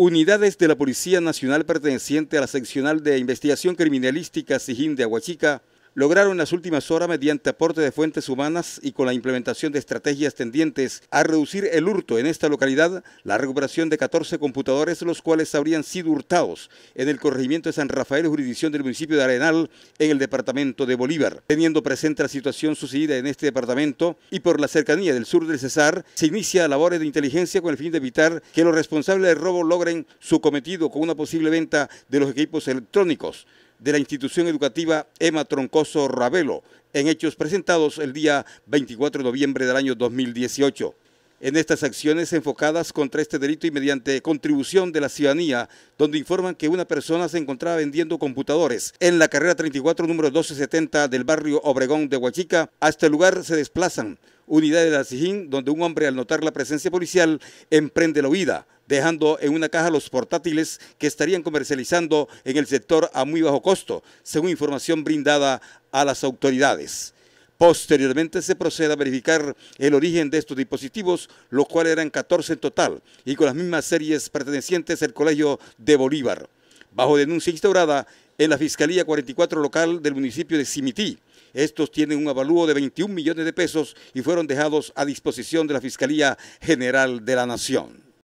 Unidades de la Policía Nacional perteneciente a la seccional de investigación criminalística Sijín de Aguachica lograron en las últimas horas mediante aporte de fuentes humanas y con la implementación de estrategias tendientes a reducir el hurto en esta localidad, la recuperación de 14 computadores, los cuales habrían sido hurtados en el corregimiento de San Rafael, jurisdicción del municipio de Arenal, en el departamento de Bolívar. Teniendo presente la situación sucedida en este departamento y por la cercanía del sur del Cesar, se inicia labores de inteligencia con el fin de evitar que los responsables del robo logren su cometido con una posible venta de los equipos electrónicos de la institución educativa Emma Troncoso Ravelo, en hechos presentados el día 24 de noviembre del año 2018. En estas acciones enfocadas contra este delito y mediante contribución de la ciudadanía, donde informan que una persona se encontraba vendiendo computadores en la carrera 34, número 1270 del barrio Obregón de Huachica, hasta el lugar se desplazan unidades de la donde un hombre al notar la presencia policial emprende la huida dejando en una caja los portátiles que estarían comercializando en el sector a muy bajo costo, según información brindada a las autoridades. Posteriormente se procede a verificar el origen de estos dispositivos, los cuales eran 14 en total, y con las mismas series pertenecientes al Colegio de Bolívar, bajo denuncia instaurada en la Fiscalía 44 local del municipio de Cimití. Estos tienen un avalúo de 21 millones de pesos y fueron dejados a disposición de la Fiscalía General de la Nación.